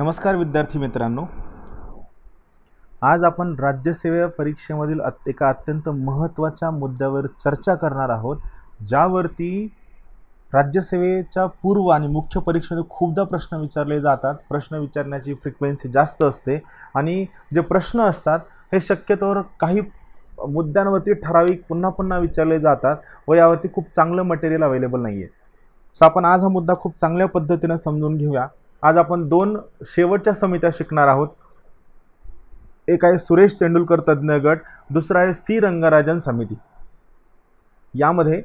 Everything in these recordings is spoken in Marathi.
नमस्कार विद्यार्थी मित्रांनो आज आपण राज्यसेवा परीक्षेमधील अत एका अत्यंत महत्त्वाच्या मुद्द्यावर चर्चा करणार आहोत ज्यावरती राज्यसेवेच्या पूर्व आणि मुख्य परीक्षेमध्ये खूपदा प्रश्न विचारले जातात प्रश्न विचारण्याची फ्रिक्वेन्सी जास्त असते आणि जे प्रश्न असतात हे शक्यतोवर काही मुद्द्यांवरती ठराविक पुन्हा पुन्हा विचारले जातात व यावरती खूप चांगलं मटेरियल अवेलेबल नाही आहे सो आपण आज हा मुद्दा खूप चांगल्या पद्धतीनं समजून घेऊया आज आपण दोन शेवटच्या समित्या शिकणार आहोत एक आहे सुरेश तेंडुलकर तज्ञ गट दुसरा आहे सी रंगराजन समिती यामध्ये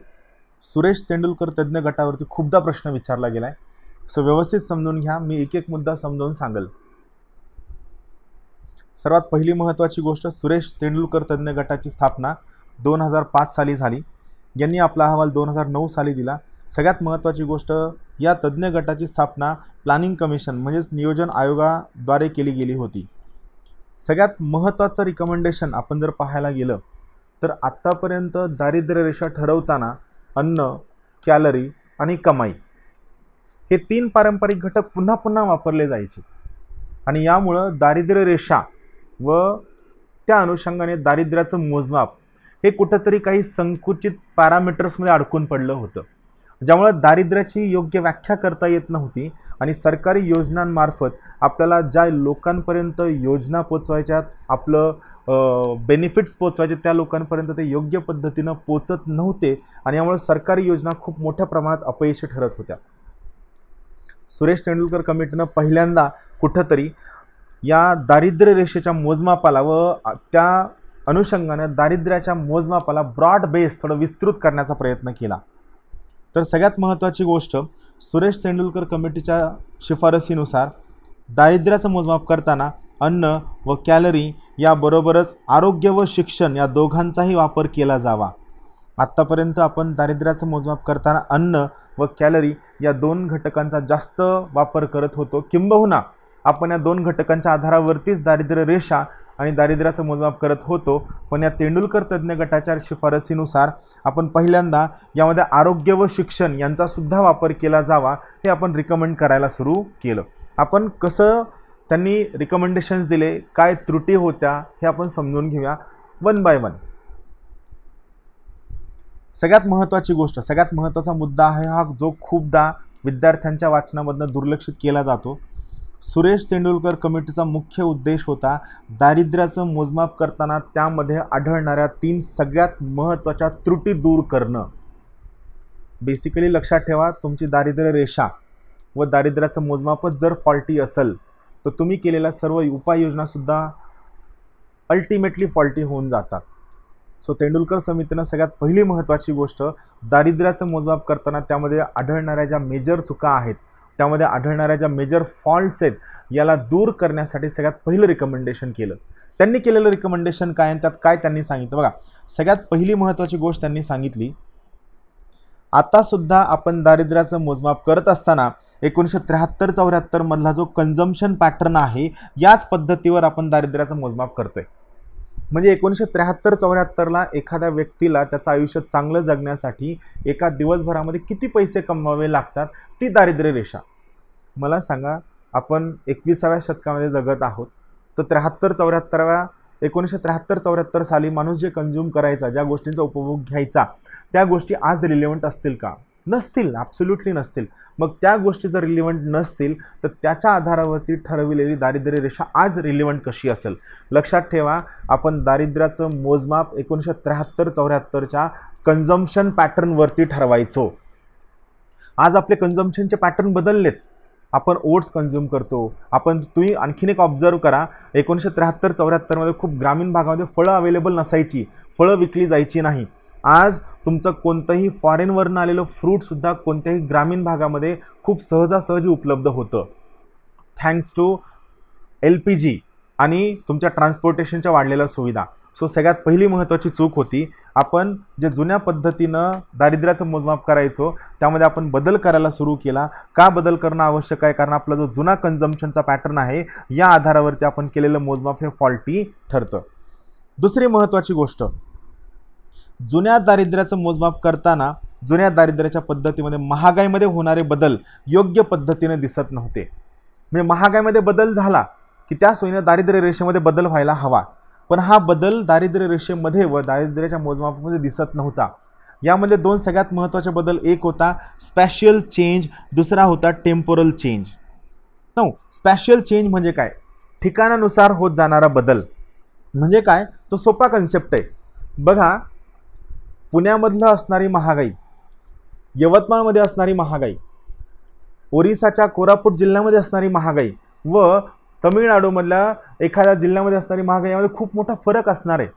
सुरेश तेंडुलकर तज्ज्ञ गटावरती खूपदा प्रश्न विचारला गेला आहे सो व्यवस्थित समजून घ्या मी एक एक मुद्दा समजावून सांगेल सर्वात पहिली महत्त्वाची गोष्ट सुरेश तेंडुलकर तज्ज्ञ गटाची स्थापना दोन हजार पाच साली झाली यांनी आपला अहवाल दोन हजार नऊ साली दिला सगळ्यात महत्त्वाची गोष्ट या तज्ज्ञ गटाची स्थापना प्लॅनिंग कमिशन म्हणजेच नियोजन आयोगाद्वारे केली गेली होती सगळ्यात महत्त्वाचं रिकमेंडेशन आपण जर पाहायला गेलं तर आत्तापर्यंत दारिद्र्य रेषा ठरवताना अन्न कॅलरी आणि कमाई हे तीन पारंपरिक घटक पुन्हा पुन्हा वापरले जायचे आणि यामुळं दारिद्र्य रेषा व त्या अनुषंगाने दारिद्र्याचं मोजमाप हे कुठंतरी काही संकुचित पॅरामीटर्समध्ये अडकून पडलं होतं ज्यामुळे दारिद्र्याची योग्य व्याख्या करता येत नव्हती आणि सरकारी योजनांमार्फत आपल्याला ज्या लोकांपर्यंत योजना पोचवायच्यात आपलं बेनिफिट्स पोचवायचे त्या लोकांपर्यंत ते योग्य पद्धतीनं पोचत नव्हते आणि यामुळे सरकारी योजना खूप मोठ्या प्रमाणात अपयशी ठरत होत्या सुरेश तेंडुलकर कमिटीनं पहिल्यांदा कुठंतरी या दारिद्र्य रेषेच्या मोजमापाला व त्या अनुषंगानं दारिद्र्याच्या मोजमापाला ब्रॉड बेस थोडं विस्तृत करण्याचा प्रयत्न केला तर सगळ्यात महत्त्वाची गोष्ट सुरेश तेंडुलकर कमिटीच्या शिफारसीनुसार दारिद्र्याचं मोजमाप करताना अन्न व कॅलरी याबरोबरच आरोग्य व शिक्षण या दोघांचाही वापर केला जावा आत्तापर्यंत आपण दारिद्र्याचं मोजमाप करताना अन्न व कॅलरी या दोन घटकांचा जास्त वापर करत होतो किंबहुना आपण या दोन घटकांच्या आधारावरतीच दारिद्र्य रेषा आणि दारिद्र्याचं मोजमाप करत होतो पण या तेंडुलकर तज्ज्ञ गटाच्या शिफारसीनुसार आपण पहिल्यांदा यामध्ये आरोग्य व शिक्षण यांचासुद्धा वापर केला जावा हे आपण रिकमेंड करायला सुरू केलं आपण कसं त्यांनी रिकमेंडेशन्स दिले काय त्रुटी होत्या हे आपण समजून घेऊया वन बाय वन सगळ्यात महत्त्वाची गोष्ट सगळ्यात महत्त्वाचा मुद्दा आहे हा जो खूपदा विद्यार्थ्यांच्या वाचनामधनं दुर्लक्षित केला जातो सुरेश तेंडुलकर कमिटीचा मुख्य उद्देश होता दारिद्र्याचं मोजमाप करताना त्यामध्ये आढळणाऱ्या तीन सगळ्यात महत्त्वाच्या त्रुटी दूर करणं बेसिकली लक्षात ठेवा तुमची दारिद्र्य रेषा व दारिद्र्याचं मोजमापच जर फॉल्टी असेल तर तुम्ही केलेल्या सर्व उपाययोजनासुद्धा अल्टिमेटली फॉल्टी होऊन जातात सो तेंडुलकर समितीनं सगळ्यात पहिली महत्त्वाची गोष्ट दारिद्र्याचं मोजमाप करताना त्यामध्ये आढळणाऱ्या ज्या मेजर चुका आहेत त्यामध्ये आढळणाऱ्या ज्या मेजर फॉल्ट्स आहेत याला दूर करण्यासाठी सगळ्यात पहिलं रिकमेंडेशन केलं त्यांनी केलेलं रिकमेंडेशन काय आणि त्यात काय त्यांनी सांगितलं बघा सगळ्यात पहिली महत्त्वाची गोष्ट त्यांनी सांगितली आतासुद्धा आपण दारिद्र्याचं मोजमाप करत असताना एकोणीसशे त्र्याहत्तर चौऱ्याहत्तरमधला जो कन्झम्पन पॅटर्न आहे याच पद्धतीवर आपण दारिद्र्याचं मोजमाप करतो आहे म्हणजे एकोणीसशे त्र्याहत्तर चौऱ्याहत्तरला एखाद्या व्यक्तीला त्याचं आयुष्य चांगलं जगण्यासाठी एका दिवसभरामध्ये किती पैसे कमवावे लागतात ती दारिद्र्य रेषा मला सांगा आपण एकविसाव्या शतकामध्ये जगत आहोत तर त्र्याहत्तर चौऱ्याहत्तराव्या एकोणीसशे त्र्याहत्तर चौऱ्याहत्तर साली माणूस जे कंझ्युम करायचा ज्या गोष्टींचा उपभोग घ्यायचा त्या गोष्टी आज रिलेवंट असतील का नसतील ॲब्सोल्युटली नसतील मग त्या गोष्टी जर रिलिव्हंट नसतील तर त्याच्या आधारावरती ठरविलेली दारिद्र्य रेषा आज रिलिव्हंट कशी असेल लक्षात ठेवा आपण दारिद्र्याचं मोजमाप एकोणीसशे त्र्याहत्तर चौऱ्याहत्तरच्या कन्झम्पन पॅटर्नवरती ठरवायचो आज आपले कन्झम्पशनचे पॅटर्न बदललेत आपण ओट्स कन्झ्युम करतो आपण तुम्ही आणखीन एक ऑब्झर्व करा एकोणीसशे त्र्याहत्तर चौऱ्याहत्तरमध्ये खूप ग्रामीण भागामध्ये फळं अवेलेबल नसायची फळं विकली जायची नाही आज तुमचं कोणतंही फॉरेनवरनं आलेलं फ्रूटसुद्धा कोणत्याही ग्रामीण भागामध्ये खूप सहजासहजी उपलब्ध होतं thanks to L P G आणि तुमच्या ट्रान्सपोर्टेशनच्या वाढलेल्या सुविधा सो सगळ्यात पहिली महत्त्वाची चूक होती आपण जे जुन्या पद्धतीनं दारिद्र्याचं मोजमाप करायचो त्यामध्ये आपण बदल करायला सुरू केला का बदल करणं आवश्यक आहे कारण आपला जो जुना कन्झम्पशनचा पॅटर्न आहे या आधारावरती आपण केलेलं मोजमाप हे फॉल्टी ठरतं दुसरी महत्त्वाची गोष्ट जुन्या दारिद्र्याचं मोजमाप करताना जुन्या दारिद्र्याच्या पद्धतीमध्ये महागाईमध्ये होणारे बदल योग्य पद्धतीने दिसत नव्हते म्हणजे महागाईमध्ये बदल झाला की त्या सोयीनं दारिद्र्य रेषेमध्ये बदल व्हायला हवा पण हा बदल दारिद्र्य रेषेमध्ये व दारिद्र्याच्या मोजमापामध्ये दिसत नव्हता यामध्ये दोन सगळ्यात महत्त्वाचे बदल एक होता स्पॅशियल चेंज दुसरा होता temporal change no spatial change म्हणजे काय ठिकाणानुसार होत जाणारा बदल म्हणजे काय तो सोपा कन्सेप्ट आहे बघा पुण्यामधलं असणारी महागाई यवतमाळमध्ये असणारी महागाई ओरिसाच्या कोरापूट जिल्ह्यामध्ये असणारी महागाई व तमिळनाडूमधल्या एखाद्या जिल्ह्यामध्ये असणारी महागाई यामध्ये खूप मोठा फरक असणार आहे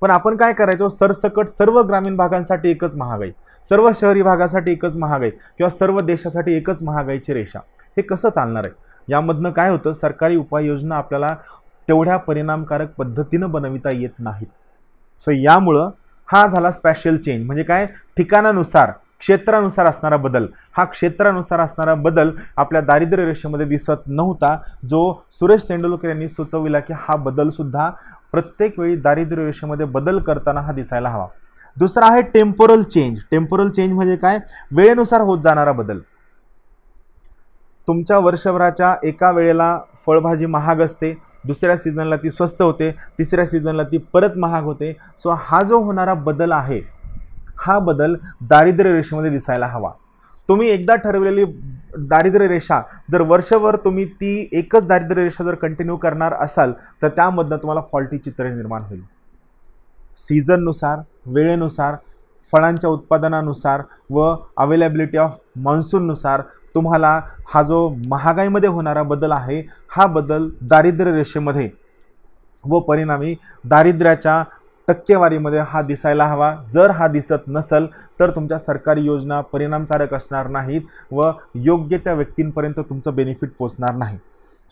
पण आपण काय करायचो सरसकट सर्व ग्रामीण भागांसाठी एकच महागाई सर्व शहरी भागासाठी एकच महागाई किंवा सर्व देशासाठी एकच महागाईची रेषा हे कसं चालणार आहे यामधनं काय होतं सरकारी उपाययोजना आपल्याला तेवढ्या परिणामकारक पद्धतीनं बनविता येत नाहीत सो यामुळं हा झाला स्पेशल चेंज म्हणजे काय ठिकाणानुसार क्षेत्रानुसार असणारा बदल हा क्षेत्रानुसार असणारा बदल आपल्या दारिद्र्य रेषेमध्ये दिसत नव्हता जो सुरेश तेंडुलकर यांनी सुचविला की हा बदलसुद्धा प्रत्येक वेळी दारिद्र्य रेषेमध्ये बदल करताना हा दिसायला हवा दुसरा आहे टेम्पोरल चेंज टेम्पोरल चेंज म्हणजे काय वेळेनुसार होत जाणारा बदल तुमच्या वर्षभराच्या एका वेळेला फळभाजी महाग असते दुसऱ्या सीझनला ती स्वस्त होते तिसऱ्या सीझनला ती परत महाग होते सो हा जो होणारा बदल आहे हा बदल दारिद्र्य रेषेमध्ये दिसायला हवा तुम्ही एकदा ठरवलेली दारिद्र्य रेषा जर वर्षभर तुम्ही ती एकच दारिद्र्य रेषा जर कंटिन्यू करणार असाल तर त्यामधनं तुम्हाला फॉल्टी चित्र निर्माण होईल सीझननुसार वेळेनुसार फळांच्या उत्पादनानुसार व अवेलेबिलिटी ऑफ मान्सूननुसार तुम्हाला हा जो महागाईमध्ये होणारा बदल आहे हा बदल दारिद्र्य रेषेमध्ये व परिणामी दारिद्र्याच्या टक्केवारीमध्ये हा दिसायला हवा जर हा दिसत नसेल तर तुमच्या सरकारी योजना परिणामकारक असणार नाहीत व योग्य त्या व्यक्तींपर्यंत तुमचं बेनिफिट पोचणार नाही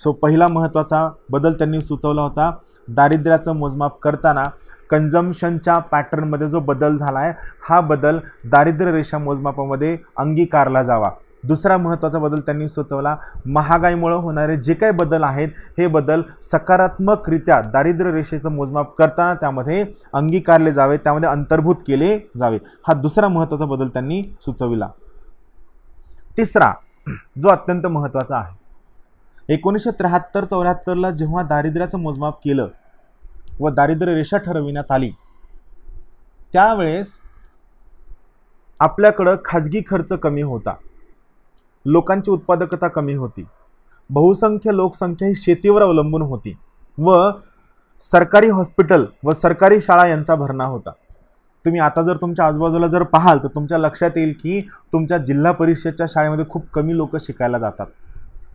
सो पहिला महत्त्वाचा बदल त्यांनी सुचवला होता दारिद्र्याचं मोजमाप करताना कन्झम्पनच्या पॅटर्नमध्ये जो बदल झाला आहे हा बदल दारिद्र्य रेषा मोजमापामध्ये अंगीकारला जावा दुसरा महत्त्वाचा बदल त्यांनी सुचवला महागाईमुळं होणारे जे काही बदल आहेत हे बदल सकारात्मकरित्या दारिद्र्य रेषेचं मोजमाप करताना त्यामध्ये अंगीकारले जावे त्यामध्ये अंतर्भूत केले जावे हा दुसरा महत्त्वाचा बदल त्यांनी सुचविला तिसरा जो अत्यंत महत्त्वाचा आहे एकोणीसशे त्र्याहत्तर चौऱ्याहत्तरला जेव्हा दारिद्र्याचं मोजमाप केलं व दारिद्र्य रेषा ठरविण्यात आली त्यावेळेस आपल्याकडं खाजगी खर्च कमी होता लोकांची उत्पादकता कमी होती बहुसंख्य लोकसंख्या ही शेतीवर अवलंबून होती व सरकारी हॉस्पिटल व सरकारी शाळा यांचा भरणा होता तुम्ही आता जर तुमच्या आजूबाजूला जर पाहाल तर तुमच्या लक्षात येईल की तुमच्या जिल्हा परिषदच्या शाळेमध्ये खूप कमी लोक शिकायला जातात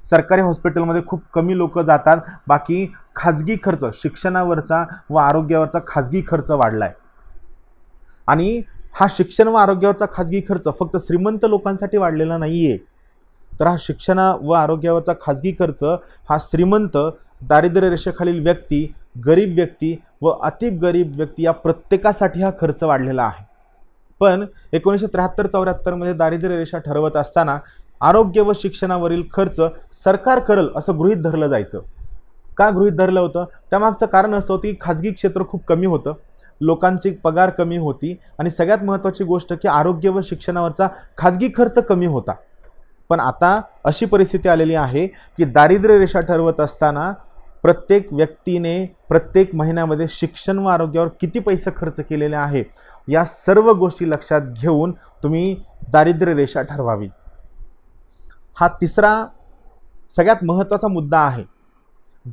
सरकारी हॉस्पिटलमध्ये खूप कमी लोक जातात बाकी खाजगी खर्च शिक्षणावरचा व आरोग्यावरचा खाजगी खर्च वाढला आहे आणि हा शिक्षण व आरोग्यावरचा खाजगी खर्च फक्त श्रीमंत लोकांसाठी वाढलेला नाही आहे तर हा शिक्षणा व आरोग्यावरचा खाजगी खर्च हा श्रीमंत दारिद्र्य रेषेखालील व्यक्ती गरीब व्यक्ती व अति गरीब व्यक्ती या प्रत्येकासाठी हा खर्च वाढलेला आहे पण एकोणीसशे त्र्याहत्तर चौऱ्याहत्तरमध्ये दारिद्र्य रेषा ठरवत असताना आरोग्य व शिक्षणावरील खर्च सरकार करल असं गृहित धरलं जायचं का गृहीत धरलं होतं त्यामागचं कारण असं होतं की खाजगी क्षेत्र खूप कमी होतं लोकांची पगार कमी होती आणि सगळ्यात महत्त्वाची गोष्ट की आरोग्य व शिक्षणावरचा खाजगी खर्च कमी होता पण आता अशी परिस्थिती आलेली आहे की दारिद्र्य रेषा ठरवत असताना प्रत्येक व्यक्तीने प्रत्येक महिन्यामध्ये शिक्षण व आरोग्यावर किती पैसे खर्च केलेले आहे या सर्व गोष्टी लक्षात घेऊन तुम्ही दारिद्र्य रेषा ठरवावी हा तिसरा सगळ्यात महत्त्वाचा मुद्दा आहे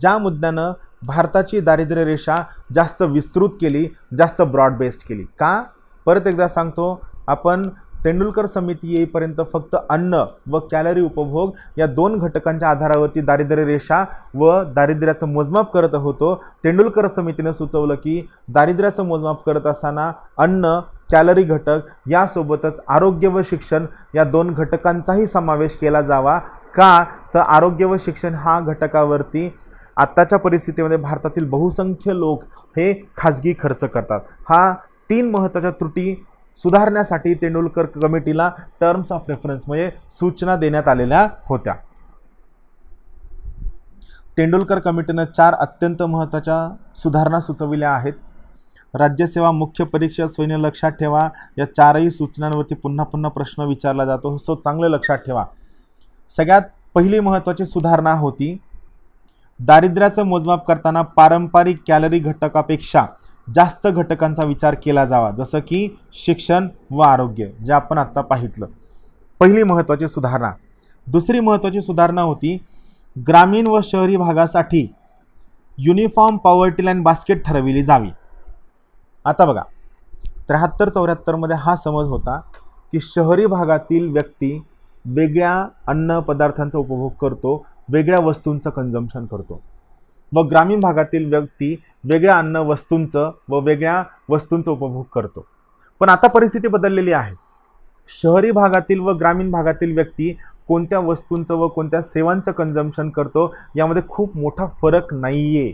ज्या मुद्द्यानं भारताची दारिद्र्य रेषा जास्त विस्तृत केली जास्त ब्रॉड बेस्ड केली का परत एकदा सांगतो आपण तेंडुलकर समिती येईपर्यंत फक्त अन्न व कॅलरी उपभोग या दोन घटकांच्या आधारावरती दारिद्र्य रेषा व दारिद्र्याचं मोजमाप करत होतो तेंडुलकर समितीनं सुचवलं की दारिद्र्याचं मोजमाप करत असताना अन्न कॅलरी घटक यासोबतच आरोग्य व शिक्षण या दोन घटकांचाही समावेश केला जावा का तर आरोग्य व शिक्षण हा घटकावरती आत्ताच्या परिस्थितीमध्ये भारतातील बहुसंख्य लोक हे खाजगी खर्च करतात हा तीन महत्त्वाच्या त्रुटी सुधारण्यासाठी तेंडुलकर कमिटीला टर्म्स ऑफ रेफरन्स म्हणजे सूचना देण्यात आलेल्या होत्या तेंडुलकर कमिटीनं चार अत्यंत महत्त्वाच्या सुधारणा सुचविल्या आहेत राज्यसेवा मुख्य परीक्षा सोयीने लक्षात ठेवा या चारही सूचनांवरती पुन्हा पुन्हा प्रश्न विचारला जातो सो चांगलं लक्षात ठेवा सगळ्यात पहिली महत्त्वाची सुधारणा होती दारिद्र्याचं मोजमाप करताना पारंपरिक कॅलरी घटकापेक्षा जास्त घटकांचा विचार केला जावा जसं की शिक्षण व आरोग्य जे आपण आत्ता पाहितलं पहिली महत्त्वाची सुधारणा दुसरी महत्त्वाची सुधारणा होती ग्रामीण व शहरी भागासाठी युनिफॉर्म पॉवर्टी लाईन बास्केट ठरविली जावी आता बघा त्र्याहत्तर चौऱ्याहत्तरमध्ये हा समज होता की शहरी भागातील व्यक्ती वेगळ्या अन्न पदार्थांचा उपभोग करतो वेगळ्या वस्तूंचं कन्झम्पन करतो व ग्रामीण भागातील व्यक्ती वेगळ्या अन्न वस्तूंचं व वेगळ्या वस्तूंचा उपभोग करतो पण आता परिस्थिती बदललेली आहे शहरी भागातील व ग्रामीण भागातील व्यक्ती कोणत्या वस्तूंचं व कोणत्या सेवांचं कन्झम्पन करतो यामध्ये खूप मोठा फरक नाही आहे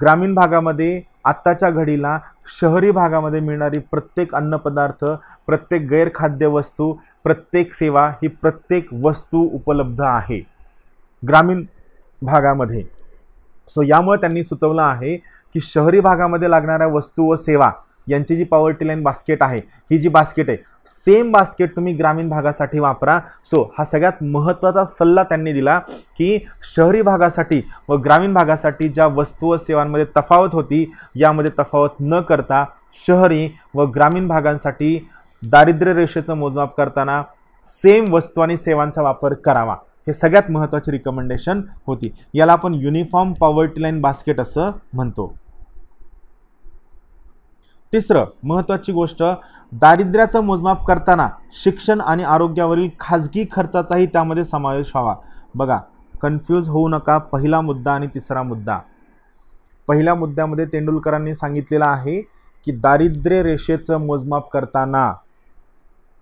ग्रामीण भागामध्ये आत्ताच्या घडीला शहरी भागामध्ये मिळणारी प्रत्येक अन्नपदार्थ प्रत्येक गैरखाद्य वस्तू प्रत्येक सेवा ही प्रत्येक वस्तू उपलब्ध आहे ग्रामीण भागामध्ये सो यामुळे त्यांनी सुचवलं आहे की शहरी भागामध्ये लागणाऱ्या वस्तू व सेवा यांची जी पॉवर्टी लाईन बास्केट आहे ही जी बास्केट आहे सेम बास्केट तुम्ही ग्रामीण भागासाठी वापरा सो हा सगळ्यात महत्त्वाचा सल्ला त्यांनी दिला की शहरी भागासाठी व ग्रामीण भागासाठी ज्या वस्तू व सेवांमध्ये तफावत होती यामध्ये तफावत न करता शहरी व ग्रामीण भागांसाठी दारिद्र्य रेषेचं मोजमाप करताना सेम वस्तू आणि सेवांचा वापर करावा हे सगळ्यात महत्त्वाची रिकमेंडेशन होती याला आपण युनिफॉर्म पॉवर्टी लाईन बास्केट असं म्हणतो तिसरं महत्त्वाची गोष्ट दारिद्र्याचं मोजमाप करताना शिक्षण आणि आरोग्यावरील खाजगी खर्चाचाही त्यामध्ये समावेश व्हावा बघा कन्फ्यूज होऊ नका पहिला मुद्दा आणि तिसरा मुद्दा पहिल्या मुद्द्यामध्ये तेंडुलकरांनी सांगितलेलं आहे की दारिद्र्य रेषेचं मोजमाप करताना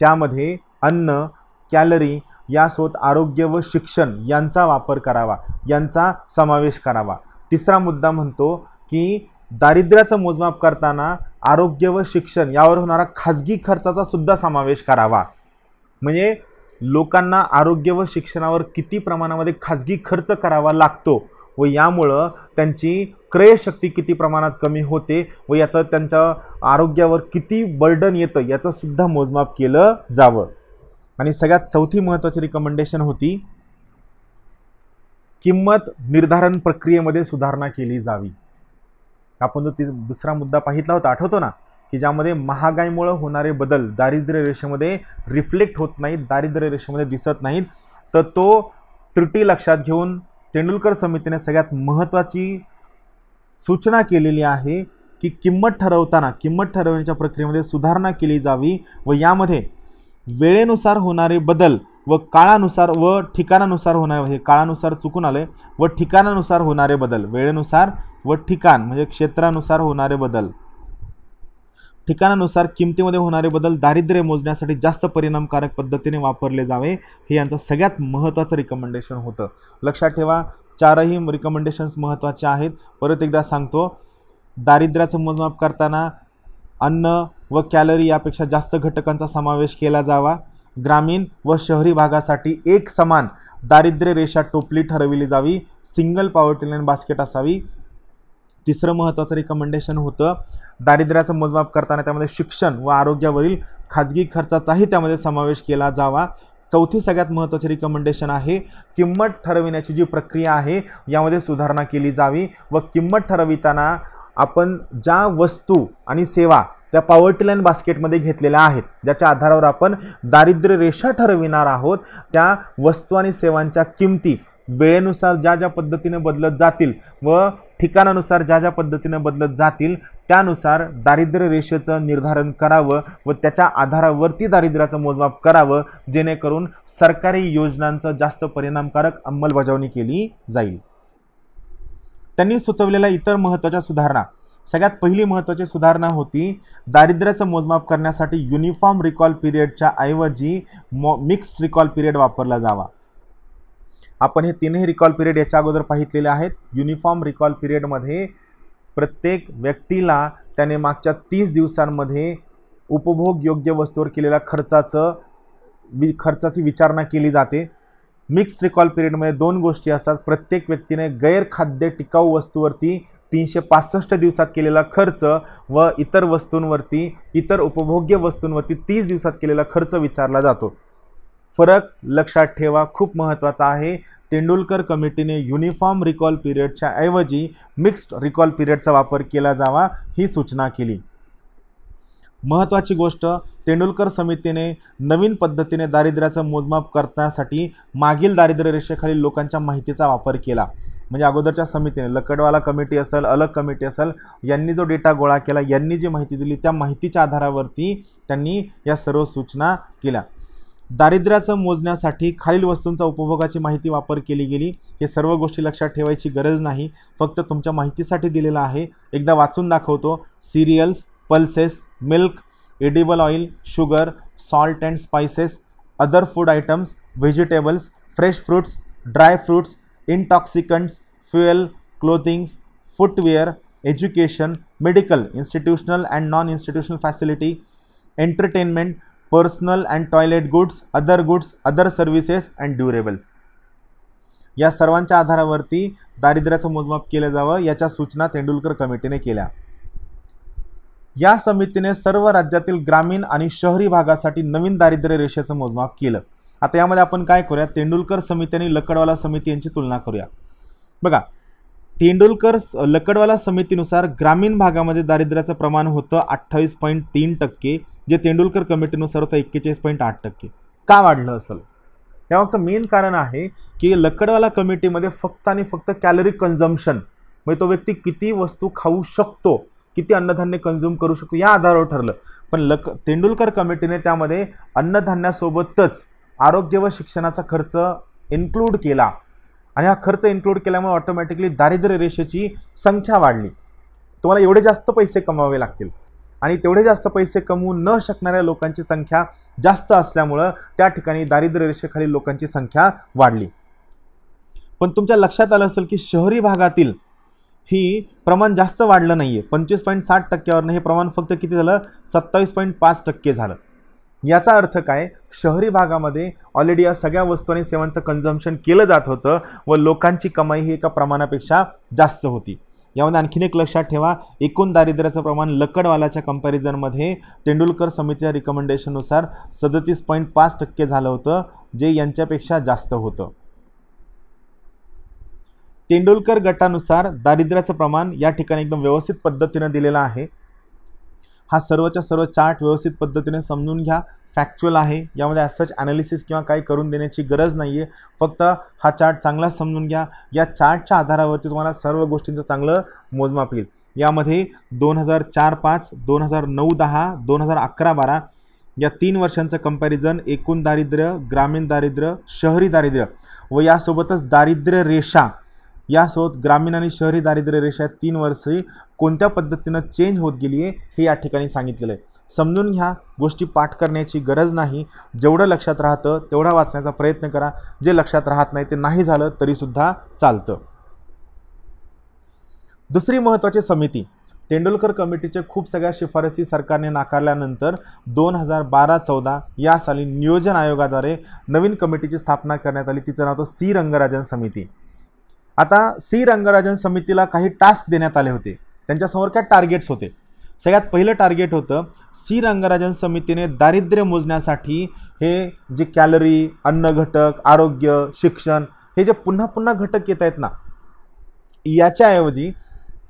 त्यामध्ये अन्न कॅलरी यासोबत आरोग्य व शिक्षण यांचा वापर करावा यांचा समावेश करावा तिसरा मुद्दा म्हणतो की दारिद्र्याचं मोजमाप करताना आरोग्य व शिक्षण यावर होणारा खाजगी खर्चाचा सुद्धा समावेश करावा म्हणजे लोकांना आरोग्य व शिक्षणावर किती प्रमाणामध्ये खाजगी खर्च करावा लागतो व यामुळं त्यांची क्रयशक्ती किती प्रमाणात कमी होते व याचं त्यांच्या आरोग्यावर किती बर्डन येतं याचंसुद्धा मोजमाप केलं जावं आणि सगळ्यात चौथी महत्त्वाची रिकमेंडेशन होती किंमत निर्धारण प्रक्रियेमध्ये सुधारणा केली जावी आपण जो ती दुसरा मुद्दा पाहितला होता आठवतो ना की ज्यामध्ये महागाईमुळं होणारे बदल दारिद्र्य रेषेमध्ये रिफ्लेक्ट होत नाहीत दारिद्र्य रेषेमध्ये दिसत नाहीत तर तो त्रुटी लक्षात घेऊन तेंडुलकर समितीने सगळ्यात महत्त्वाची सूचना केलेली आहे की किंमत ठरवताना किंमत ठरवण्याच्या प्रक्रियेमध्ये सुधारणा केली जावी व यामध्ये वेळेनुसार होणारे बदल व काळानुसार व ठिकाणानुसार होणारे हे काळानुसार चुकून आले व ठिकाणानुसार होणारे बदल वेळेनुसार व ठिकाण म्हणजे क्षेत्रानुसार होणारे बदल ठिकाणानुसार किमतीमध्ये होणारे बदल दारिद्र्य मोजण्यासाठी जास्त परिणामकारक पद्धतीने वापरले जावे हे यांचं सगळ्यात महत्त्वाचं रिकमेंडेशन होतं लक्षात ठेवा चारही रिकमेंडेशन्स महत्त्वाचे आहेत परत एकदा सांगतो दारिद्र्याचं मोजमाप करताना अन्न व कॅलरी यापेक्षा जास्त घटकांचा समावेश केला जावा ग्रामीण व शहरी भागासाठी एक समान दारिद्र्य रेषा टोपली ठरविली जावी सिंगल पॉवर्टी लाईन बास्केट असावी तिसरं महत्त्वाचं रिकमेंडेशन होतं दारिद्र्याचं मोजमाप करताना त्यामध्ये शिक्षण व आरोग्यावरील खाजगी खर्चाचाही त्यामध्ये समावेश केला जावा चौथी सगळ्यात महत्त्वाची रिकमेंडेशन आहे किंमत ठरविण्याची जी प्रक्रिया आहे यामध्ये सुधारणा केली जावी व किंमत ठरविताना आपण ज्या वस्तू आणि सेवा त्या पॉवर्टी लाईन बास्केटमध्ये घेतलेल्या आहेत ज्याच्या आधारावर आपण दारिद्र्य रेषा ठरविणार आहोत त्या वस्तू आणि सेवांच्या किमती वेळेनुसार ज्या ज्या पद्धतीने बदलत जातील व ठिकाणानुसार ज्या ज्या पद्धतीने बदलत जातील त्यानुसार दारिद्र्य रेषेचं निर्धारण करावं व त्याच्या आधारावरती दारिद्र्याचं मोजमाप करावं जेणेकरून सरकारी योजनांचं जास्त परिणामकारक अंमलबजावणी केली जाईल त्यांनी सुचवलेल्या इतर महत्त्वाच्या सुधारणा सगळ्यात पहिली महत्त्वाची सुधारणा होती दारिद्र्याचं मोजमाप करण्यासाठी युनिफॉर्म रिकॉल पिरियडच्या ऐवजी मो मिक्स्ड रिकॉल पिरियड वापरला जावा आपण हे तीनही रिकॉल पिरियड याच्या अगोदर पाहितलेले आहेत युनिफॉर्म रिकॉल पिरियडमध्ये प्रत्येक व्यक्तीला त्याने मागच्या तीस दिवसांमध्ये उपभोग योग्य वस्तूवर केलेल्या खर्चाचं वि खर्चाची विचारणा केली जाते मिक्स्ड रिकॉल पिरियडमध्ये दोन गोष्टी असतात प्रत्येक व्यक्तीने गैरखाद्य टिकाऊ वस्तूवरती तीनशे पासष्ट दिवसात केलेला खर्च व इतर वस्तूंवरती इतर उपभोग्य वस्तूंवरती तीस दिवसात केलेला खर्च विचारला जातो फरक लक्षात ठेवा खूप महत्त्वाचा आहे तेंडुलकर कमिटीने युनिफॉर्म रिकॉल पिरियडच्या ऐवजी मिक्स्ड रिकॉल पिरियडचा वापर केला जावा ही सूचना केली महत्त्वाची गोष्ट तेंडुलकर समितीने नवीन पद्धतीने दारिद्र्याचं मोजमाप करण्यासाठी मागील दारिद्र्य रेषेखालील लोकांच्या माहितीचा वापर केला म्हणजे अगोदरच्या समितीने लकडवाला कमिटी असेल अलग कमिटी असेल यांनी जो डेटा गोळा केला यांनी जी माहिती दिली त्या माहितीच्या आधारावरती त्यांनी या सर्व सूचना केल्या दारिद्र्याचं मोजण्यासाठी खालील वस्तूंचा उपभोगाची माहिती वापर केली गेली हे सर्व गोष्टी लक्षात ठेवायची गरज नाही फक्त तुमच्या माहितीसाठी दिलेला आहे एकदा वाचून दाखवतो cereals pulses milk edible oil sugar salt and spices other food items vegetables fresh fruits dry fruits intoxicants, fuel, clothing, footwear, education, medical, institutional and non-institutional facility, entertainment, personal and toilet goods, other goods, other services and durables. या सर्वांच्या आधारावरती दारिद्र्याचं मोजमाप केलं जावं याच्या सूचना तेंडुलकर कमिटीने केल्या या समितीने सर्व राज्यातील ग्रामीण आणि शहरी भागासाठी नवीन दारिद्र्य रेषेचं मोजमाप केलं आता यामध्ये आपण काय करूया तेंडुलकर समिती आणि लकडवाला समिती यांची तुलना करूया बघा तेंडुलकर लकडवाला समितीनुसार ग्रामीण भागामध्ये दारिद्र्याचं प्रमाण होतं अठ्ठावीस पॉईंट तीन टक्के जे तेंडुलकर कमिटीनुसार होतं एक्केचाळीस पॉईंट आठ टक्के का वाढलं असेल त्यामागचं मेन कारण आहे की लकडवाला कमिटीमध्ये फक्त आणि फक्त कॅलरी कन्झम्पन म्हणजे तो व्यक्ती किती वस्तू खाऊ शकतो किती अन्नधान्य कन्झ्युम करू शकतो या आधारावर ठरलं पण लक तेंडुलकर कमिटीने त्यामध्ये अन्नधान्यासोबतच आरोग्य व शिक्षणाचा खर्च इन्क्लूड केला आणि हा खर्च इन्क्लूड केल्यामुळे ऑटोमॅटिकली दारिद्र्य रेषेची संख्या वाढली तुम्हाला एवढे जास्त पैसे कमावे लागतील आणि तेवढे जास्त पैसे कमवू न शकणाऱ्या लोकांची संख्या जास्त असल्यामुळं त्या ठिकाणी दारिद्र्य रेषेखालील लोकांची संख्या वाढली पण तुमच्या लक्षात आलं असेल की शहरी भागातील ही प्रमाण जास्त वाढलं नाही आहे पंचवीस पॉईंट साठ टक्क्यावरनं हे प्रमाण फक्त किती झालं सत्तावीस पॉईंट पाच टक्के झालं याचा अर्थ काय शहरी भागामध्ये ऑलरेडी या सगळ्या वस्तू आणि सेवांचं कन्झम्पशन केलं जात होतं व लोकांची कमाई ही एका प्रमाणापेक्षा जास्त होती यामध्ये आणखीन एक लक्षात ठेवा एकूण दारिद्र्याचं प्रमाण लकडवालाच्या कंपॅरिझनमध्ये तेंडुलकर समितीच्या रिकमेंडेशननुसार सदतीस पॉईंट पाच टक्के झालं होतं जे यांच्यापेक्षा जास्त होतं तेंडुलकर गटानुसार दारिद्र्याचं प्रमाण या ठिकाणी एकदम व्यवस्थित पद्धतीनं दिलेलं आहे हा सर्वच्या सर्व चार्ट व्यवस्थित पद्धतीने समजून घ्या फॅक्च्युअल आहे यामध्ये सच ॲनालिसिस किंवा काही करून देण्याची गरज नाही आहे फक्त हा चार्ट चांगला समजून घ्या या चार्टच्या आधारावरती तुम्हाला सर्व गोष्टींचं चांगलं मोजमाप येईल यामध्ये दोन हजार चार पाच दोन हजार नऊ दहा दोन हजार अकरा बारा या तीन वर्षांचं कंपॅरिझन एकूण दारिद्र्य ग्रामीण दारिद्र्य शहरी दारिद्र्य व यासोबतच दारिद्र्य रेषा यासोबत ग्रामीण आणि शहरी दारिद्र्य रेषा तीन वर्षी कोणत्या पद्धतीनं चेंज होत गेली आहे हे या ठिकाणी सांगितलेलं आहे समजून घ्या गोष्टी पाठ करण्याची गरज नाही जेवढं लक्षात राहतं तेवढा वाचण्याचा प्रयत्न करा जे लक्षात राहत नाही ते नाही झालं तरीसुद्धा चालतं दुसरी महत्त्वाची समिती तेंडुलकर कमिटीच्या खूप सगळ्या शिफारसी सरकारने नाकारल्यानंतर दोन हजार बारा चौदा या साली नियोजन आयोगाद्वारे नवीन कमिटीची स्थापना करण्यात आली तिचं नाव होतं सी रंगराजन समिती आता सी रंगराजन समितीला काही टास्क देण्यात आले होते त्यांच्यासमोर काय टार्गेट्स होते सगळ्यात पहिलं टार्गेट होतं सी रंगराजन समितीने दारिद्र्य मोजण्यासाठी हे जे कॅलरी अन्न घटक आरोग्य शिक्षण हे जे पुन्हा पुन्हा घटक येत आहेत ना याच्याऐवजी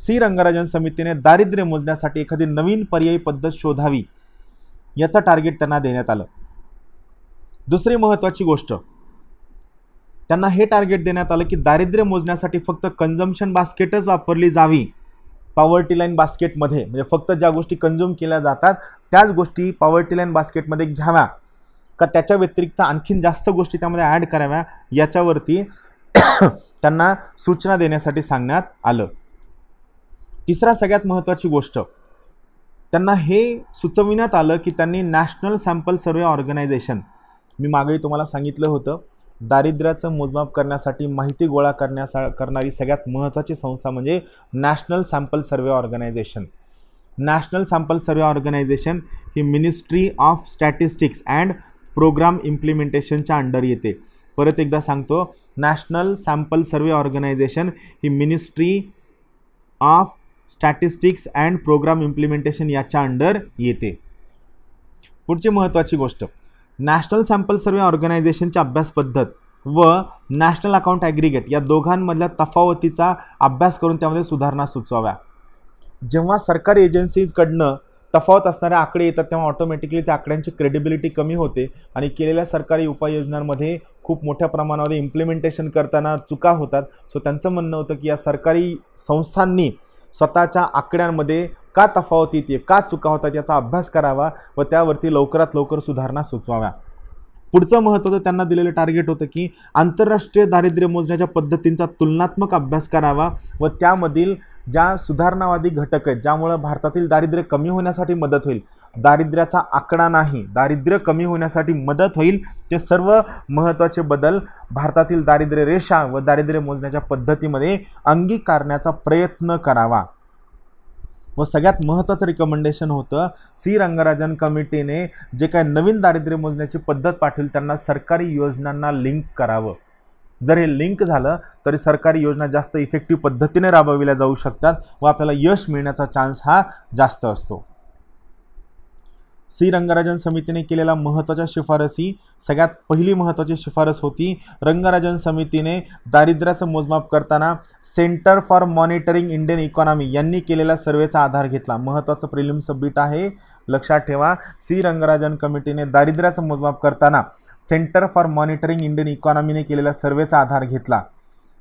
सी रंगराजन समितीने दारिद्र्य मोजण्यासाठी एखादी नवीन पर्यायी पद्धत शोधावी याचं टार्गेट त्यांना देण्यात आलं दुसरी महत्त्वाची गोष्ट त्यांना हे टार्गेट देण्यात आलं की दारिद्र्य मोजण्यासाठी फक्त कन्झम्पन बास्केटच वापरली जावी पॉवर्टी लाईन बास्केटमध्ये म्हणजे फक्त ज्या गोष्टी कन्झ्युम केल्या जातात त्याच गोष्टी पॉवर्टी लाईन बास्केटमध्ये घ्याव्या का त्याच्या व्यतिरिक्त आणखीन जास्त गोष्टी त्यामध्ये ॲड कराव्या याच्यावरती त्यांना सूचना देण्यासाठी सांगण्यात आलं तिसरा सगळ्यात महत्त्वाची गोष्ट त्यांना हे सुचविण्यात आलं की त्यांनी नॅशनल सॅम्पल सर्वे ऑर्गनायझेशन मी मागे तुम्हाला सांगितलं होतं दारिद्र्याचं मोजमाप करण्यासाठी माहिती गोळा करण्यासा करणारी सगळ्यात महत्त्वाची संस्था म्हणजे National Sample Survey Organisation National Sample Survey Organisation ही Ministry of Statistics and Programme इम्प्लिमेंटेशनच्या अंडर येते परत एकदा सांगतो नॅशनल सॅम्पल सर्वे ऑर्गनायझेशन ही Ministry of Statistics and Programme Implementation याच्या अंडर येते पुढची महत्त्वाची गोष्ट नॅशनल सॅम्पल सर्वे ऑर्गनायझेशनची अभ्यास पद्धत व नॅशनल अकाउंट ॲग्रिगेट या दोघांमधल्या तफावतीचा अभ्यास करून त्यामध्ये सुधारणा सुचवाव्या जेव्हा सरकारी एजन्सीजकडनं तफावत असणारे आकडे येतात तेव्हा ऑटोमॅटिकली त्या आकड्यांची क्रेडिबिलिटी कमी होते आणि केलेल्या सरकारी उपाययोजनांमध्ये खूप मोठ्या प्रमाणामध्ये इम्प्लिमेंटेशन करताना चुका होतात सो त्यांचं म्हणणं होतं की या सरकारी संस्थांनी स्वतःच्या आकड्यांमध्ये का तफावत येते का चुका होतात याचा अभ्यास करावा व त्यावरती लवकरात लवकर सुधारणा सुचवाव्या पुढचं महत्त्वाचं त्यांना दिलेलं टार्गेट होतं की आंतरराष्ट्रीय दारिद्र्य मोजण्याच्या पद्धतींचा तुलनात्मक अभ्यास करावा व त्यामधील ज्या सुधारणावादी घटक आहेत ज्यामुळं भारतातील दारिद्र्य कमी होण्यासाठी मदत होईल दारिद्र्याचा आकडा नाही दारिद्र्य कमी होण्यासाठी मदत होईल ते सर्व महत्त्वाचे बदल भारतातील दारिद्र्य रेषा व दारिद्र्य मोजण्याच्या पद्धतीमध्ये अंगीकारण्याचा प्रयत्न करावा व सगळ्यात महत्त्वाचं रिकमेंडेशन होतं सी रंगराजन कमिटीने जे काय नवीन दारिद्र्य मोजण्याची पद्धत पाठवली त्यांना सरकारी योजनांना लिंक करावं जर हे लिंक झालं तरी सरकारी योजना जास्त इफेक्टिव्ह पद्धतीने राबविल्या जाऊ शकतात व आपल्याला यश मिळण्याचा चान्स हा जास्त असतो सी रंगराजन समितीने केलेल्या महत्त्वाच्या शिफारसी सगळ्यात पहिली महत्त्वाची शिफारस होती रंगराजन समितीने दारिद्र्याचं मोजमाप करताना Centre for Monitoring Indian Economy यांनी केलेल्या सर्वेचा आधार घेतला महत्त्वाचं प्रिलिम सबमिट आहे लक्षात ठेवा सी रंगराजन कमिटीने दारिद्र्याचं मोजमाप करताना सेंटर फॉर मॉनिटरिंग इंडियन इकॉनॉमीने केलेल्या सर्वेचा आधार घेतला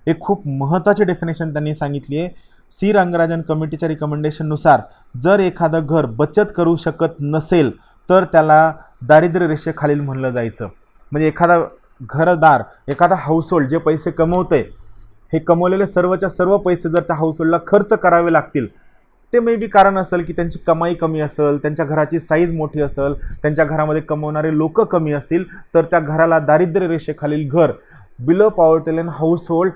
एक खूप महत्त्वाचे डेफिनेशन त्यांनी सांगितली आहे सी रंगराजन कमिटीच्या रिकमेंडेशननुसार जर एखादं घर बचत करू शकत नसेल तर त्याला दारिद्र्य रेषेखालील म्हणलं जायचं म्हणजे एखादा घरदार एखादा हाऊसहोल्ड जे पैसे कमवतंय हे कमवलेले सर्वच्या सर्व पैसे जर त्या हाऊसहोल्डला खर्च करावे लागतील ते मे बी कारण असेल की त्यांची कमाई कमी असेल त्यांच्या घराची साईज मोठी असेल त्यांच्या घरामध्ये कमवणारे लोक कमी असतील तर त्या घराला दारिद्र्य रेषेखालील घर बिलो पॉवर्टी लाईन हाऊसहोल्ड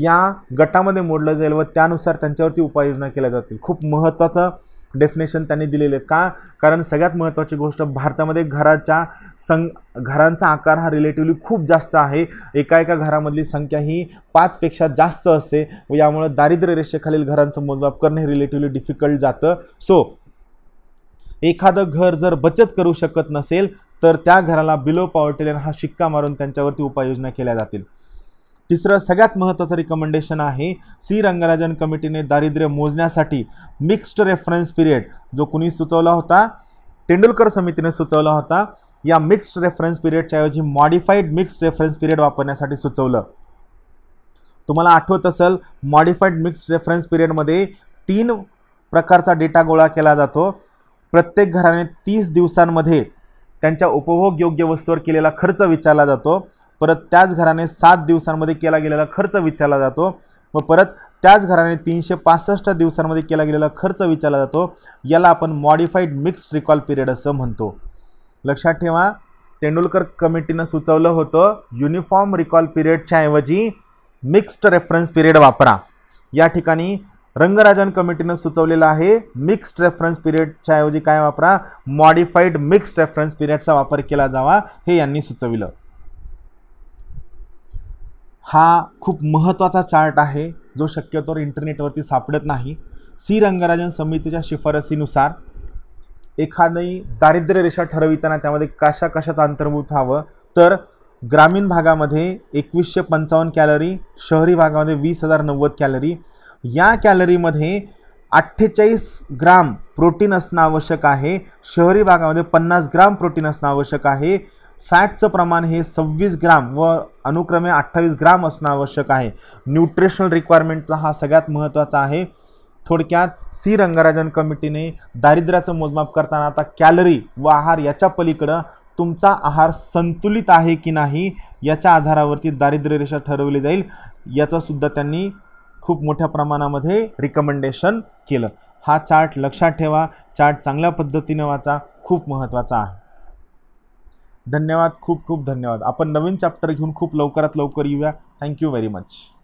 या गटामध्ये मोडलं जाईल व त्यानुसार त्यांच्यावरती उपाययोजना केल्या जातील खूप महत्त्वाचं डेफिनेशन त्यांनी दिलेलं का कारण सगळ्यात महत्त्वाची गोष्ट भारतामध्ये घराच्या सं घरांचा आकार हा रिलेटिव्हली खूप जास्त आहे एका एका घरामधली संख्या ही पाचपेक्षा जास्त असते व यामुळं दारिद्र्य रेषेखालील घरांचं मोजमाप करणं हे रिलेटिव्हली डिफिकल्ट जातं सो एखादं घर जर बचत करू शकत नसेल तर त्या घराला बिलो पॉवर्टी लाईन हा शिक्का मारून त्यांच्यावरती उपाययोजना केल्या जातील तिसरं सगळ्यात महत्त्वाचं रिकमेंडेशन आहे सी रंगराजन कमिटीने दारिद्र्य मोजण्यासाठी मिक्स्ड रेफरन्स पिरियड जो कुणी सुचवला होता तेंडुलकर समितीने सुचवला होता या मिक्स्ड रेफरन्स पिरियडच्या ऐवजी मॉडिफाईड मिक्स्ड रेफरन्स पिरियड वापरण्यासाठी सुचवलं तुम्हाला आठवत असेल मॉडिफाईड मिक्स्ड रेफरन्स पिरियडमध्ये तीन प्रकारचा डेटा गोळा केला जातो प्रत्येक घराने तीस दिवसांमध्ये त्यांच्या उपभोग योग्य वस्तूवर केलेला खर्च विचारला जातो परत त्याच घराने सात दिवसांमध्ये केला गेलेला खर्च विचारला जातो व परत त्याच घराने तीनशे पासष्ट दिवसांमध्ये केला गेलेला खर्च विचारला जातो याला आपण मॉडिफाईड मिक्स्ड रिकॉल पिरियड असं म्हणतो लक्षात ठेवा तेंडुलकर कमिटीनं सुचवलं होतं युनिफॉर्म रिकॉल पिरियडच्या ऐवजी मिक्स्ड रेफरन्स पिरियड वापरा या ठिकाणी रंगराजन कमिटीनं सुचवलेलं आहे मिक्स्ड रेफरन्स पिरियडच्या ऐवजी काय वापरा मॉडिफाईड मिक्स्ड रेफरन्स पिरियडचा वापर केला जावा हे यांनी सुचविलं हा खूप महत्त्वाचा चार्ट आहे जो शक्यतोवर इंटरनेटवरती सापडत नाही सी रंगराजन समितीच्या शिफारसीनुसार एखादी दारिद्र्य रेषा ठरविताना त्यामध्ये कशा कशाचं अंतर्भूत व्हावं तर ग्रामीण भागामध्ये एकवीसशे पंचावन्न कॅलरी शहरी भागामध्ये वीस हजार नव्वद कॅलरी या कॅलरीमध्ये अठ्ठेचाळीस ग्राम प्रोटीन असणं आवश्यक आहे शहरी भागामध्ये पन्नास ग्राम प्रोटीन असणं आवश्यक आहे फॅटचं प्रमाण हे सव्वीस ग्राम व अनुक्रमे अठ्ठावीस ग्राम असणं आवश्यक आहे न्यूट्रिशनल रिक्वायरमेंटला हा सगळ्यात महत्त्वाचा आहे थोडक्यात सी रंगराजन कमिटीने दारिद्र्याचं मोजमाप करताना आता कॅलरी व आहार याच्या पलीकडं तुमचा आहार संतुलित आहे की नाही याच्या आधारावरती रेषा ठरवली जाईल याचंसुद्धा त्यांनी खूप मोठ्या प्रमाणामध्ये रिकमेंडेशन केलं हा चार्ट लक्षात ठेवा चार्ट चांगल्या पद्धतीने वाचा खूप महत्त्वाचा आहे धन्यवाद खूप खूप धन्यवाद आपण नवीन चॅप्टर घेऊन खूप लवकरात लवकर येऊया थँक्यू व्हेरी मच